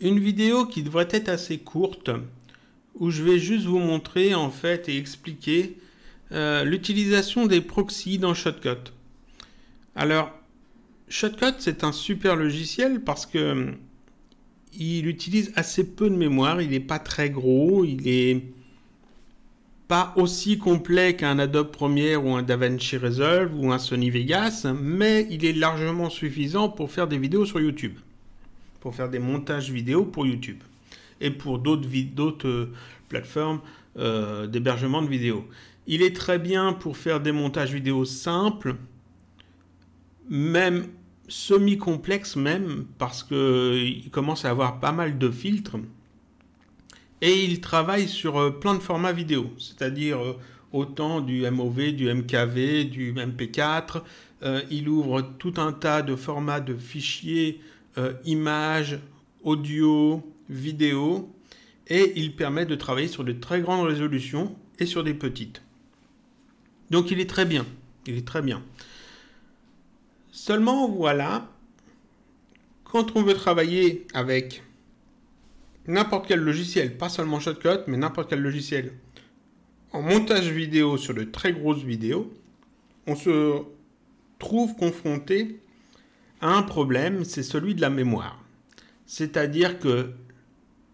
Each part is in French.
Une vidéo qui devrait être assez courte, où je vais juste vous montrer en fait et expliquer euh, l'utilisation des proxys dans Shotcut. Alors, Shotcut c'est un super logiciel parce que euh, il utilise assez peu de mémoire, il n'est pas très gros, il n'est pas aussi complet qu'un Adobe Premiere ou un DaVinci Resolve ou un Sony Vegas, mais il est largement suffisant pour faire des vidéos sur YouTube pour faire des montages vidéo pour YouTube et pour d'autres euh, plateformes euh, d'hébergement de vidéos. Il est très bien pour faire des montages vidéo simples, même semi-complexes même, parce qu'il euh, commence à avoir pas mal de filtres. Et il travaille sur plein de formats vidéo, c'est-à-dire autant du MOV, du MKV, du MP4. il ouvre tout un tas de formats de fichiers euh, images, audio, vidéo, et il permet de travailler sur de très grandes résolutions et sur des petites. Donc il est très bien, il est très bien. Seulement voilà, quand on veut travailler avec n'importe quel logiciel, pas seulement Shotcut, mais n'importe quel logiciel en montage vidéo sur de très grosses vidéos, on se trouve confronté un problème, c'est celui de la mémoire. C'est-à-dire que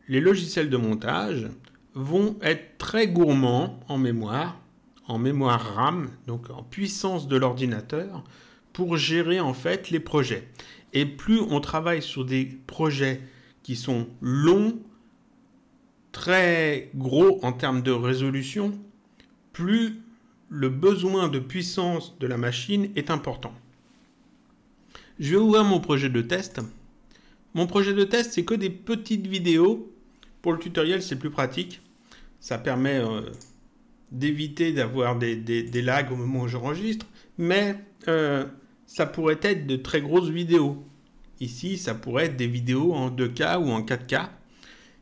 les logiciels de montage vont être très gourmands en mémoire, en mémoire RAM, donc en puissance de l'ordinateur, pour gérer en fait les projets. Et plus on travaille sur des projets qui sont longs, très gros en termes de résolution, plus le besoin de puissance de la machine est important. Je vais ouvrir mon projet de test. Mon projet de test, c'est que des petites vidéos. Pour le tutoriel, c'est plus pratique. Ça permet euh, d'éviter d'avoir des, lags au moment où j'enregistre. Mais euh, ça pourrait être de très grosses vidéos. Ici, ça pourrait être des vidéos en 2K ou en 4K.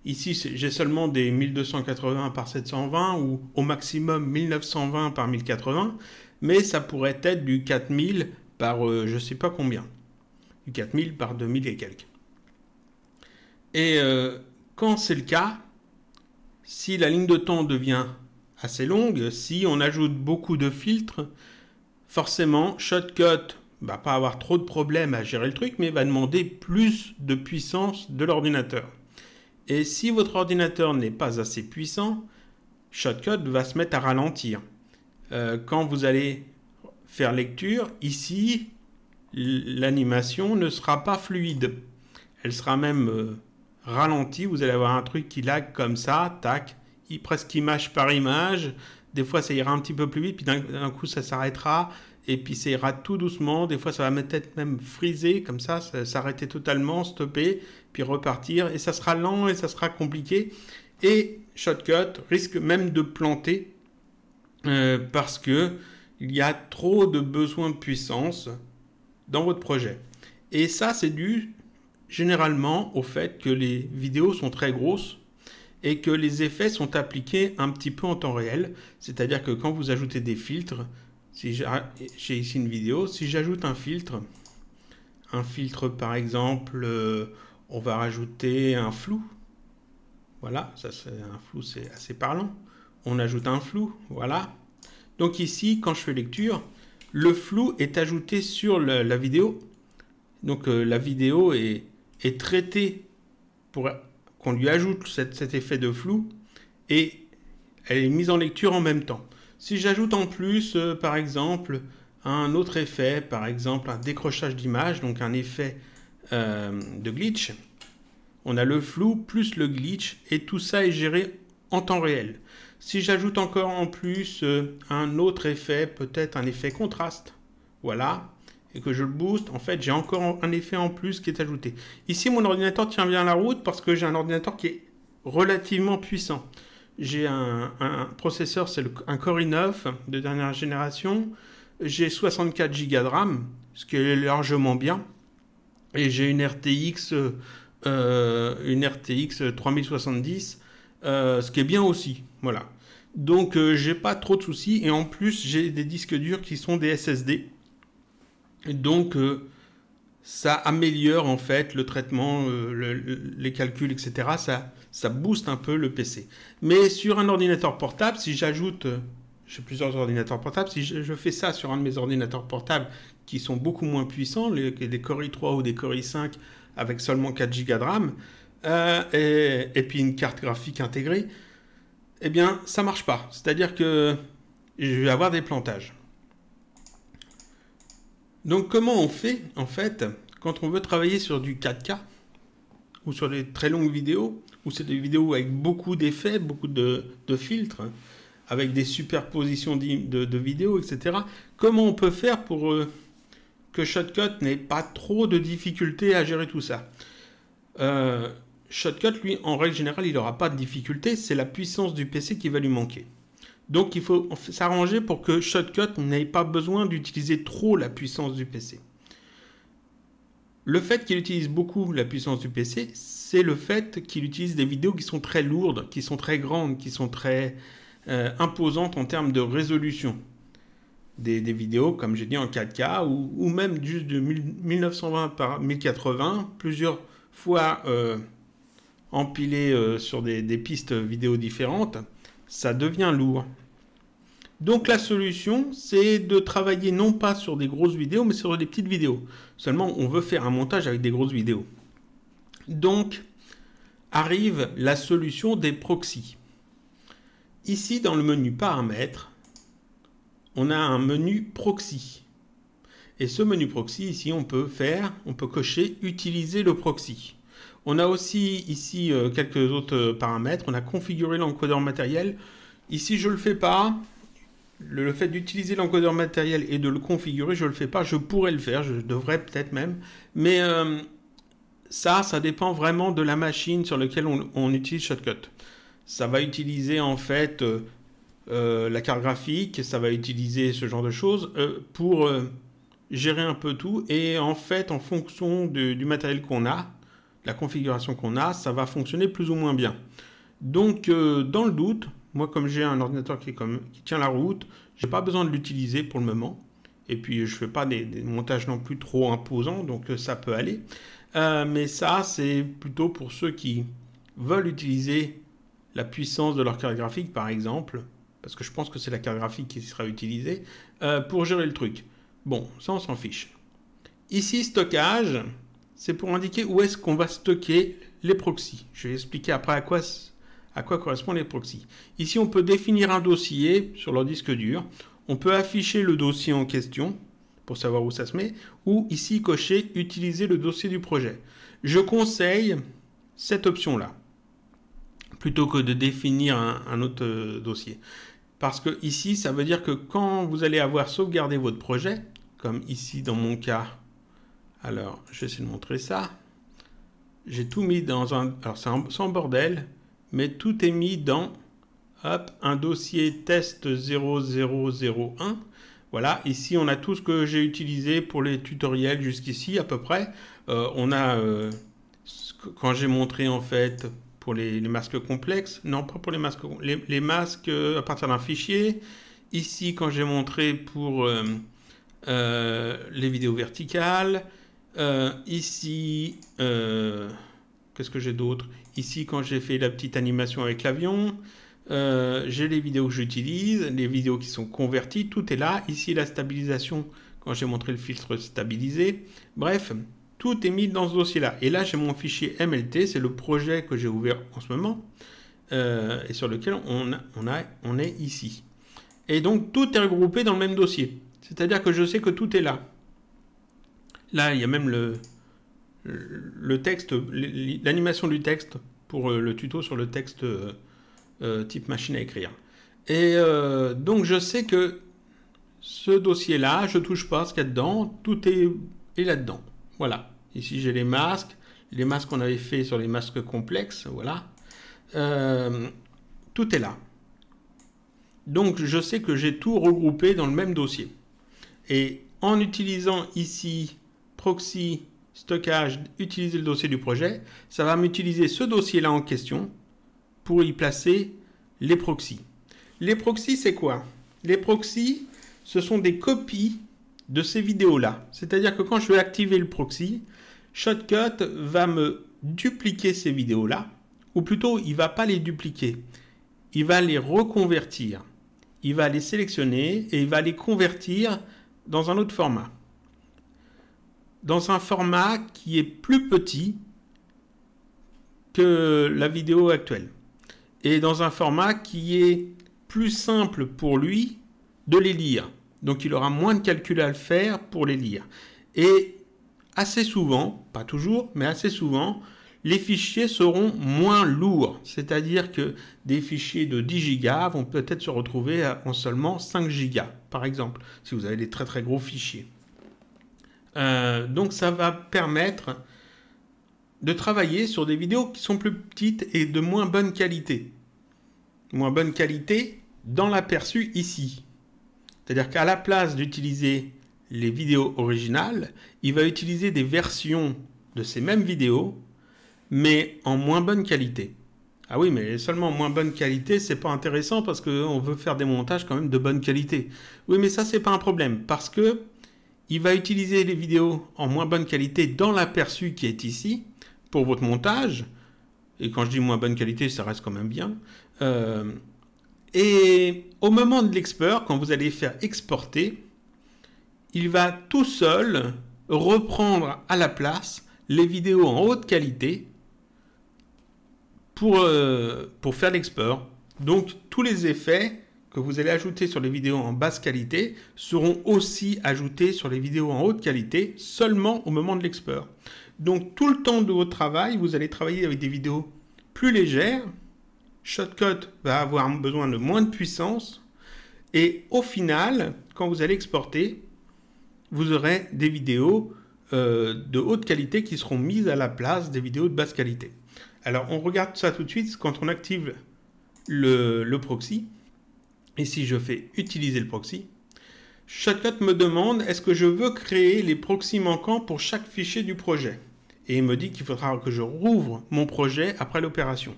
Ici, j'ai seulement des 1280 par 720 ou au maximum 1920 par 1080, mais ça pourrait être du 4000 par euh, je ne sais pas combien. 4000 par 2000 et quelques. Et euh, quand c'est le cas, si la ligne de temps devient assez longue, si on ajoute beaucoup de filtres, forcément, Shotcut va pas avoir trop de problèmes à gérer le truc, mais va demander plus de puissance de l'ordinateur. Et si votre ordinateur n'est pas assez puissant, Shotcut va se mettre à ralentir. Euh, quand vous allez faire lecture, ici, l'animation ne sera pas fluide. Elle sera même euh, ralentie. Vous allez avoir un truc qui lag comme ça, tac, presque image par image. Des fois, ça ira un petit peu plus vite, puis d'un coup, ça s'arrêtera. Et puis, ça ira tout doucement. Des fois, ça va peut-être même friser, comme ça, ça s'arrêter totalement, stopper, puis repartir. Et ça sera lent et ça sera compliqué. Et Shotcut risque même de planter euh, parce que il y a trop de besoins de puissance dans votre projet. Et ça, c'est dû généralement au fait que les vidéos sont très grosses et que les effets sont appliqués un petit peu en temps réel. C'est-à-dire que quand vous ajoutez des filtres, si j'ai ici une vidéo, si j'ajoute un filtre, un filtre par exemple, euh, on va rajouter un flou. Voilà, ça c'est un flou, c'est assez parlant. On ajoute un flou, voilà. Donc ici, quand je fais lecture, le flou est ajouté sur la, vidéo. Donc euh, la vidéo est, traitée pour qu'on lui ajoute cet effet de flou et elle est mise en lecture en même temps. Si j'ajoute en plus, euh, par exemple, un autre effet, par exemple un décrochage d'image, donc un effet euh, de glitch, on a le flou plus le glitch et tout ça est géré en temps réel. Si j'ajoute encore en plus euh, un autre effet, peut-être un effet contraste, voilà, et que je le booste, en fait, j'ai encore un effet en plus qui est ajouté. Ici, mon ordinateur tient bien la route parce que j'ai un ordinateur qui est relativement puissant. J'ai un, processeur, c'est un Core i9 de dernière génération. J'ai 64 Go de RAM, ce qui est largement bien. Et j'ai une RTX, euh, euh, une RTX 3070 euh, ce qui est bien aussi. Voilà. Donc euh, j'ai pas trop de soucis et en plus j'ai des disques durs qui sont des SSD. Donc euh, ça améliore en fait le traitement, les calculs, etc. Ça, ça booste un peu le PC. Mais sur un ordinateur portable, si j'ajoute, j'ai plusieurs ordinateurs portables, si je, fais ça sur un de mes ordinateurs portables qui sont beaucoup moins puissants, des Core i3 ou des Core i5 avec seulement 4 Go de RAM, euh, et, puis une carte graphique intégrée, eh bien, ça marche pas. C'est-à-dire que je vais avoir des plantages. Donc, comment on fait, en fait, quand on veut travailler sur du 4K ou sur des très longues vidéos, ou c'est des vidéos avec beaucoup d'effets, beaucoup de, filtres, avec des superpositions de, vidéos, etc. Comment on peut faire pour euh, que Shotcut n'ait pas trop de difficultés à gérer tout ça euh, Shotcut, lui, en règle générale, il n'aura pas de difficulté, c'est la puissance du PC qui va lui manquer. Donc il faut s'arranger pour que Shotcut n'ait pas besoin d'utiliser trop la puissance du PC. Le fait qu'il utilise beaucoup la puissance du PC, c'est le fait qu'il utilise des vidéos qui sont très lourdes, qui sont très grandes, qui sont très euh, imposantes en termes de résolution. Des, vidéos, comme j'ai dit, en 4K ou, même juste de 1920 par 1080, plusieurs fois euh, empilé euh, sur des, des, pistes vidéo différentes, ça devient lourd. Donc la solution, c'est de travailler non pas sur des grosses vidéos, mais sur des petites vidéos. Seulement, on veut faire un montage avec des grosses vidéos. Donc, arrive la solution des proxys. Ici, dans le menu paramètres, on a un menu proxy. Et ce menu proxy, ici, on peut faire, on peut cocher utiliser le proxy. On a aussi ici euh, quelques autres euh, paramètres. On a configuré l'encodeur matériel. Ici, je ne le fais pas. Le, fait d'utiliser l'encodeur matériel et de le configurer, je ne le fais pas. Je pourrais le faire, je devrais peut-être même. Mais euh, ça, ça dépend vraiment de la machine sur laquelle on, utilise Shotcut. Ça va utiliser en fait la carte graphique, ça va utiliser ce genre de choses pour gérer un peu tout. Et en fait, en fonction du matériel qu'on a, la configuration qu'on a, ça va fonctionner plus ou moins bien. Donc, euh, dans le doute, moi, comme j'ai un ordinateur qui, tient la route, je n'ai pas besoin de l'utiliser pour le moment. Et puis, je ne fais pas des, montages non plus trop imposants, donc euh, ça peut aller. Euh, mais ça, c'est plutôt pour ceux qui veulent utiliser la puissance de leur carte graphique, par exemple, parce que je pense que c'est la carte graphique qui sera utilisée, pour gérer le truc. Bon, ça, on s'en fiche. Ici, stockage c'est pour indiquer où est-ce qu'on va stocker les proxys. Je vais expliquer après à quoi, correspondent les proxys. Ici, on peut définir un dossier sur leur disque dur. On peut afficher le dossier en question pour savoir où ça se met, ou ici cocher utiliser le dossier du projet. Je conseille cette option-là, plutôt que de définir un, autre euh, dossier. Parce que ici, ça veut dire que quand vous allez avoir sauvegardé votre projet, comme ici dans mon cas, alors, je vais essayer de montrer ça. J'ai tout mis dans un... Alors, c'est sans bordel, mais tout est mis dans hop, un dossier test 0001. Voilà, ici, on a tout ce que j'ai utilisé pour les tutoriels jusqu'ici, à peu près. Euh, on a, euh, quand j'ai montré, en fait, pour les, masques complexes, non, pas pour les masques, les, masques euh, à partir d'un fichier. Ici, quand j'ai montré pour... les vidéos verticales, euh, ici, euh, qu'est-ce que j'ai d'autre Ici, quand j'ai fait la petite animation avec l'avion, euh, j'ai les vidéos que j'utilise, les vidéos qui sont converties, tout est là. Ici, la stabilisation, quand j'ai montré le filtre stabilisé. Bref, tout est mis dans ce dossier-là. Et là, j'ai mon fichier MLT, c'est le projet que j'ai ouvert en ce moment, et sur lequel on, on, a, on est ici. Et donc, tout est regroupé dans le même dossier. C'est-à-dire que je sais que tout est là. Là, il y a même le, le texte, l'animation du texte pour euh, le tuto sur le texte euh, euh, type machine à écrire. Et donc je sais que ce dossier-là, je touche pas ce qu'il y a dedans, tout est, est là-dedans. Voilà. Ici j'ai les masques, les masques qu'on avait fait sur les masques complexes, voilà. tout est là. Donc je sais que j'ai tout regroupé dans le même dossier. Et en utilisant ici proxy stockage utiliser le dossier du projet, ça va m'utiliser ce dossier-là en question pour y placer les proxys. Les proxys, c'est quoi Les proxys, ce sont des copies de ces vidéos-là. C'est-à-dire que quand je vais activer le proxy, Shotcut va me dupliquer ces vidéos-là, ou plutôt, il va pas les dupliquer. Il va les reconvertir. Il va les sélectionner et il va les convertir dans un autre format dans un format qui est plus petit que la vidéo actuelle. Et dans un format qui est plus simple pour lui de les lire. Donc il aura moins de calculs à le faire pour les lire. Et assez souvent, pas toujours, mais assez souvent, les fichiers seront moins lourds. C'est-à-dire que des fichiers de 10 gigas vont peut-être se retrouver en seulement 5 gigas, par exemple, si vous avez des très très gros fichiers. Euh, donc ça va permettre de travailler sur des vidéos qui sont plus petites et de moins bonne qualité. Moins bonne qualité dans l'aperçu ici. C'est-à-dire qu'à la place d'utiliser les vidéos originales, il va utiliser des versions de ces mêmes vidéos, mais en moins bonne qualité. Ah oui, mais seulement en moins bonne qualité, c'est pas intéressant parce qu'on veut faire des montages quand même de bonne qualité. Oui, mais ça, c'est pas un problème parce que il va utiliser les vidéos en moins bonne qualité dans l'aperçu qui est ici pour votre montage. Et quand je dis moins bonne qualité, ça reste quand même bien. Euh, et au moment de l'export, quand vous allez faire exporter, il va tout seul reprendre à la place les vidéos en haute qualité pour, euh, pour faire l'export. Donc tous les effets que vous allez ajouter sur les vidéos en basse qualité seront aussi ajoutées sur les vidéos en haute qualité seulement au moment de l'export. Donc tout le temps de votre travail, vous allez travailler avec des vidéos plus légères. Shotcut va avoir besoin de moins de puissance. Et au final, quand vous allez exporter, vous aurez des vidéos euh, de haute qualité qui seront mises à la place des vidéos de basse qualité. Alors on regarde ça tout de suite quand on active le proxy. Et si je fais utiliser le proxy, Shotcut me demande est-ce que je veux créer les proxys manquants pour chaque fichier du projet. Et il me dit qu'il faudra que je rouvre mon projet après l'opération.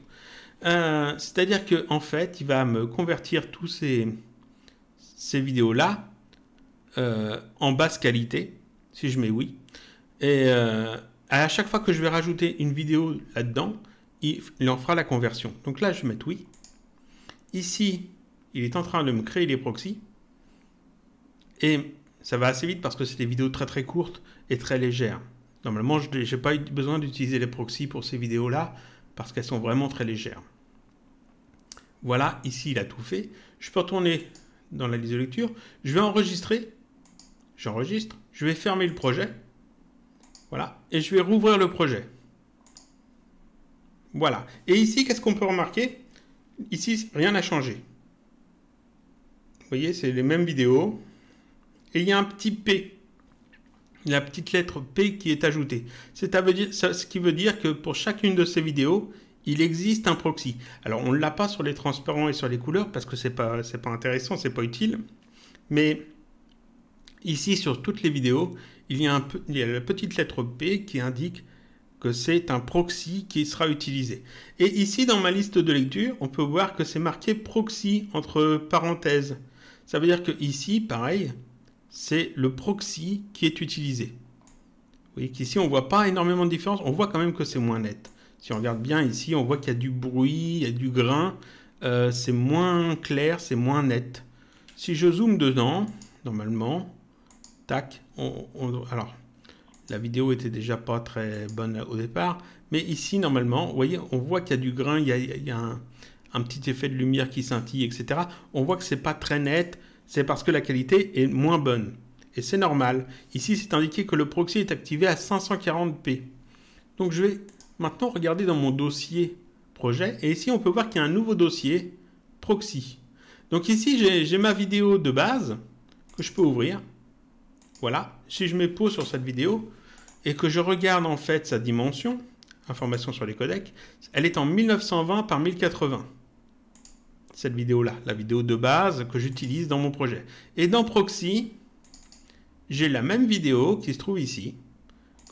Euh, c'est-à-dire qu'en en fait, il va me convertir tous ces, ces vidéos-là euh, en basse qualité, si je mets oui. Et euh, à chaque fois que je vais rajouter une vidéo là-dedans, il, il en fera la conversion. Donc là, je vais mettre oui. Ici, il est en train de me créer les proxys. Et ça va assez vite parce que c'est des vidéos très très courtes et très légères. Normalement, je n'ai pas eu besoin d'utiliser les proxys pour ces vidéos-là parce qu'elles sont vraiment très légères. Voilà, ici il a tout fait. Je peux retourner dans la liste de lecture. Je vais enregistrer. J'enregistre. Je vais fermer le projet. Voilà. Et je vais rouvrir le projet. Voilà. Et ici, qu'est-ce qu'on peut remarquer Ici, rien n'a changé. Vous voyez, c'est les mêmes vidéos. Et il y a un petit P. La petite lettre P qui est ajoutée. C'est ce qui veut dire que pour chacune de ces vidéos, il existe un proxy. Alors on ne l'a pas sur les transparents et sur les couleurs parce que c'est pas pas intéressant, ce n'est pas utile. Mais ici sur toutes les vidéos, il y a, il y a la petite lettre P qui indique que c'est un proxy qui sera utilisé. Et ici dans ma liste de lecture, on peut voir que c'est marqué proxy entre parenthèses. Ça veut dire que ici, pareil, c'est le proxy qui est utilisé. Vous voyez qu'ici, on ne voit pas énormément de différence. On voit quand même que c'est moins net. Si on regarde bien ici, on voit qu'il y a du bruit, il y a du grain. Euh, c'est moins clair, c'est moins net. Si je zoome dedans, normalement, tac, on, alors, la vidéo était déjà pas très bonne au départ, mais ici, normalement, vous voyez, on voit qu'il y a du grain, il y a un, un petit effet de lumière qui scintille, etc. On voit que c'est pas très net, c'est parce que la qualité est moins bonne. Et c'est normal. Ici, c'est indiqué que le proxy est activé à 540p. Donc je vais maintenant regarder dans mon dossier projet. Et ici, on peut voir qu'il y a un nouveau dossier, proxy. Donc ici, j'ai ma vidéo de base que je peux ouvrir. Voilà. Si je mets pause sur cette vidéo et que je regarde en fait sa dimension, information sur les codecs, elle est en 1920 par 1080 cette vidéo-là, la vidéo de base que j'utilise dans mon projet. Et dans Proxy, j'ai la même vidéo qui se trouve ici,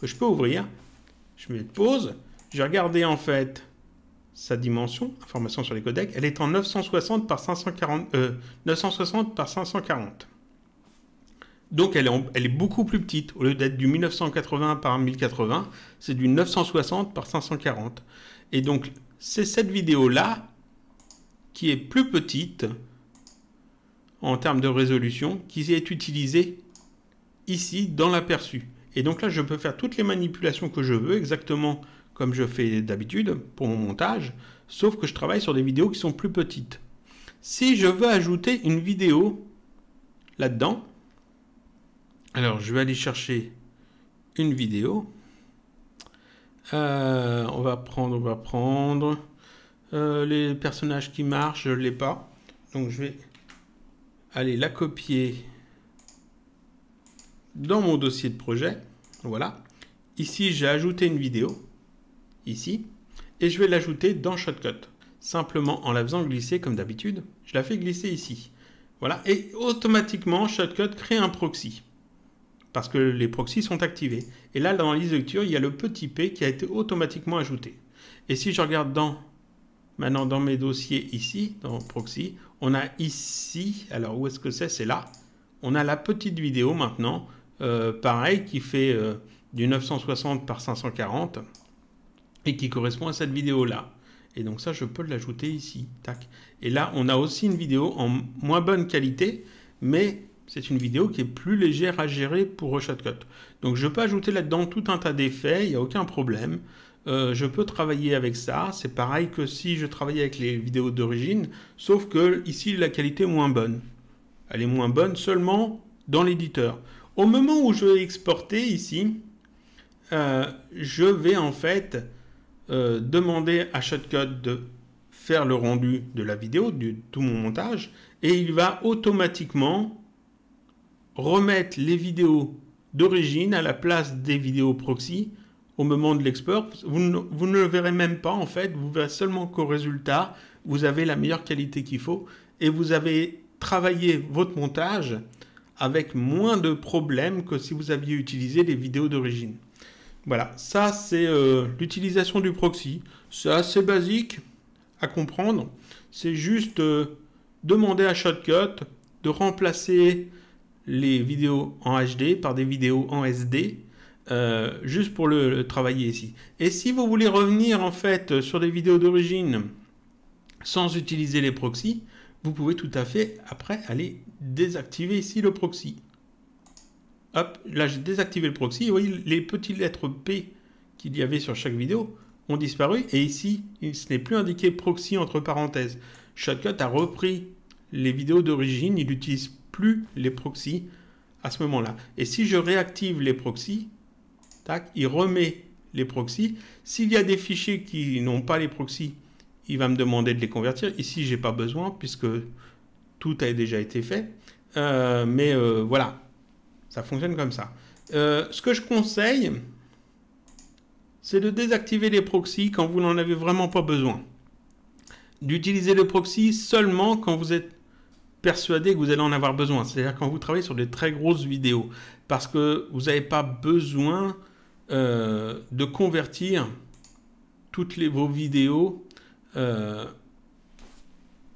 que je peux ouvrir. Je mets pause. J'ai regardé en fait sa dimension, information sur les codecs, elle est en 960 par 540, 960 euh, par 540. Donc elle est, elle est beaucoup plus petite. Au lieu d'être du 1980 par 1080, c'est du 960 par 540. Et donc c'est cette vidéo-là qui est plus petite en termes de résolution qui est utilisée ici dans l'aperçu. Et donc là, je peux faire toutes les manipulations que je veux, exactement comme je fais d'habitude pour mon montage, sauf que je travaille sur des vidéos qui sont plus petites. Si je veux ajouter une vidéo là-dedans, alors je vais aller chercher une vidéo. Euh, on va prendre, on va prendre euh, les personnages qui marchent, je ne l'ai pas. Donc je vais aller la copier dans mon dossier de projet. Voilà. Ici, j'ai ajouté une vidéo. Ici. Et je vais l'ajouter dans Shotcut. Simplement en la faisant glisser comme d'habitude. Je la fais glisser ici. Voilà. Et automatiquement, Shotcut crée un proxy. Parce que les proxys sont activés. Et là, dans la lecture, il y a le petit p qui a été automatiquement ajouté. Et si je regarde dans Maintenant, dans mes dossiers ici, dans Proxy, on a ici, alors où est-ce que c'est C'est là. On a la petite vidéo maintenant, euh, pareil, qui fait euh, du 960 par 540 et qui correspond à cette vidéo-là. Et donc ça, je peux l'ajouter ici. Tac. Et là, on a aussi une vidéo en moins bonne qualité, mais c'est une vidéo qui est plus légère à gérer pour Shotcut. Donc je peux ajouter là-dedans tout un tas d'effets, il n'y a aucun problème. Euh, je peux travailler avec ça. C'est pareil que si je travaillais avec les vidéos d'origine, sauf que ici la qualité est moins bonne. Elle est moins bonne seulement dans l'éditeur. Au moment où je vais exporter ici, euh, je vais en fait euh, demander à Shotcut de faire le rendu de la vidéo, de tout mon montage, et il va automatiquement remettre les vidéos d'origine à la place des vidéos proxy au moment de l'export. Vous ne, le verrez même pas en fait, vous verrez seulement qu'au résultat, vous avez la meilleure qualité qu'il faut et vous avez travaillé votre montage avec moins de problèmes que si vous aviez utilisé les vidéos d'origine. Voilà, ça c'est euh, l'utilisation du proxy. C'est assez basique à comprendre. C'est juste euh, demander à Shotcut de remplacer les vidéos en HD par des vidéos en SD euh, juste pour le, travailler ici. Et si vous voulez revenir en fait sur les vidéos d'origine sans utiliser les proxys, vous pouvez tout à fait après aller désactiver ici le proxy. Hop, là j'ai désactivé le proxy. Vous voyez les petites lettres P qu'il y avait sur chaque vidéo ont disparu. Et ici, ce n'est plus indiqué proxy entre parenthèses. Shotcut a repris les vidéos d'origine. Il n'utilise plus les proxys à ce moment-là. Et si je réactive les proxys, Tac, il remet les proxys. S'il y a des fichiers qui n'ont pas les proxys, il va me demander de les convertir. Ici, je n'ai pas besoin puisque tout a déjà été fait. Euh, mais euh, voilà, ça fonctionne comme ça. Euh, ce que je conseille, c'est de désactiver les proxys quand vous n'en avez vraiment pas besoin. D'utiliser le proxy seulement quand vous êtes persuadé que vous allez en avoir besoin. C'est-à-dire quand vous travaillez sur des très grosses vidéos. Parce que vous n'avez pas besoin euh, de convertir toutes les, vos vidéos euh,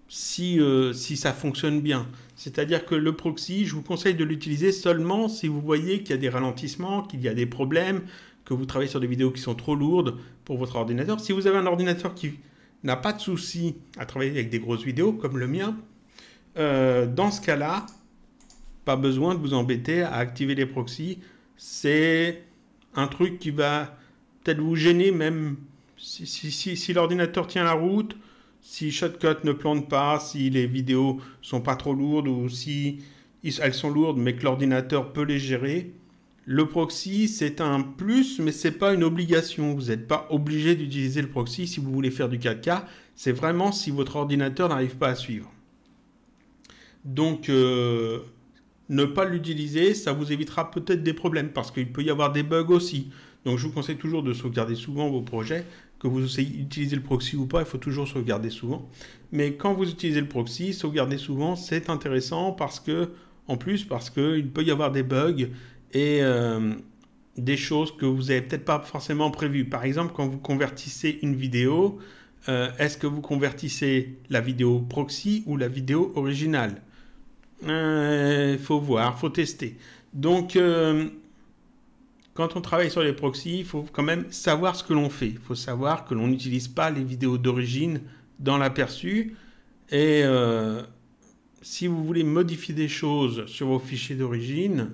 si, euh, si ça fonctionne bien. C'est-à-dire que le proxy, je vous conseille de l'utiliser seulement si vous voyez qu'il y a des ralentissements, qu'il y a des problèmes, que vous travaillez sur des vidéos qui sont trop lourdes pour votre ordinateur. Si vous avez un ordinateur qui n'a pas de souci à travailler avec des grosses vidéos comme le mien, dans ce cas-là, pas besoin de vous embêter à activer les proxys. C'est un truc qui va peut-être vous gêner même si, si, si, l'ordinateur tient la route, si Shotcut ne plante pas, si les vidéos sont pas trop lourdes ou si elles sont lourdes mais que l'ordinateur peut les gérer. Le proxy, c'est un plus, mais c'est pas une obligation. Vous n'êtes pas obligé d'utiliser le proxy si vous voulez faire du 4K. C'est vraiment si votre ordinateur n'arrive pas à suivre. Donc, euh, ne pas l'utiliser, ça vous évitera peut-être des problèmes parce qu'il peut y avoir des bugs aussi. Donc je vous conseille toujours de sauvegarder souvent vos projets, que vous essayez le proxy ou pas, il faut toujours sauvegarder souvent. Mais quand vous utilisez le proxy, sauvegarder souvent, c'est intéressant parce que, en plus, parce qu'il peut y avoir des bugs et euh, des choses que vous n'avez peut-être pas forcément prévues. Par exemple, quand vous convertissez une vidéo, euh, est-ce que vous convertissez la vidéo proxy ou la vidéo originale il euh, faut voir, faut tester. Donc, euh, quand on travaille sur les proxys, il faut quand même savoir ce que l'on fait. Il faut savoir que l'on n'utilise pas les vidéos d'origine dans l'aperçu. Et euh, si vous voulez modifier des choses sur vos fichiers d'origine,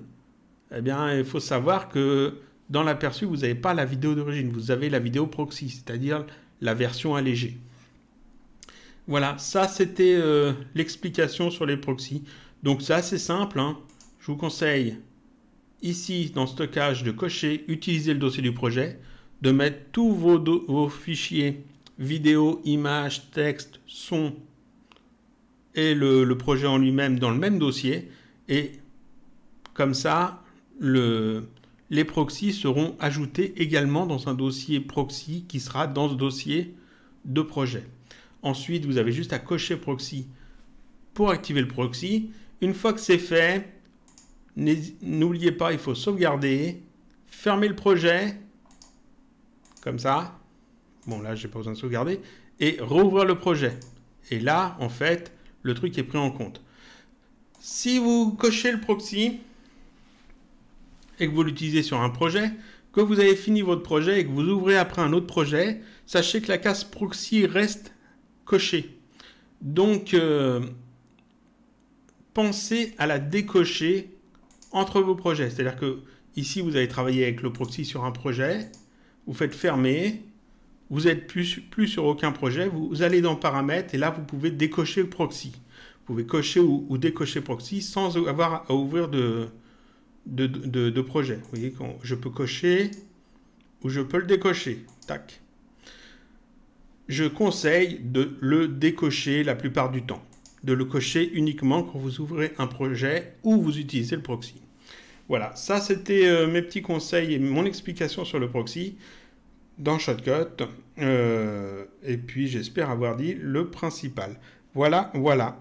eh bien, il faut savoir que dans l'aperçu, vous n'avez pas la vidéo d'origine, vous avez la vidéo proxy, c'est-à-dire la version allégée. Voilà, ça c'était l'explication sur les proxys. Donc c'est assez simple. Hein. Je vous conseille ici dans stockage de cocher utiliser le dossier du projet, de mettre tous vos, fichiers vidéo, images, texte, son et le, projet en lui-même dans le même dossier. Et comme ça, les proxys seront ajoutés également dans un dossier proxy qui sera dans ce dossier de projet. Ensuite, vous avez juste à cocher proxy pour activer le proxy. Une fois que c'est fait, n'oubliez pas, il faut sauvegarder, fermer le projet, comme ça. Bon, là, j'ai pas besoin de sauvegarder. Et rouvrir le projet. Et là, en fait, le truc est pris en compte. Si vous cochez le proxy et que vous l'utilisez sur un projet, que vous avez fini votre projet et que vous ouvrez après un autre projet, sachez que la case proxy reste cochée. Donc, euh, pensez à la décocher entre vos projets. C'est-à-dire que ici, vous avez travaillé avec le proxy sur un projet, vous faites fermer, vous n'êtes plus, sur aucun projet, vous allez dans paramètres et là, vous pouvez décocher le proxy. Vous pouvez cocher ou, décocher proxy sans avoir à ouvrir de, de, projet. Vous voyez, quand je peux cocher ou je peux le décocher. Tac. Je conseille de le décocher la plupart du temps de le cocher uniquement quand vous ouvrez un projet ou vous utilisez le proxy. Voilà, ça c'était euh, mes petits conseils et mon explication sur le proxy dans Shotcut. Euh, et puis j'espère avoir dit le principal. Voilà, voilà.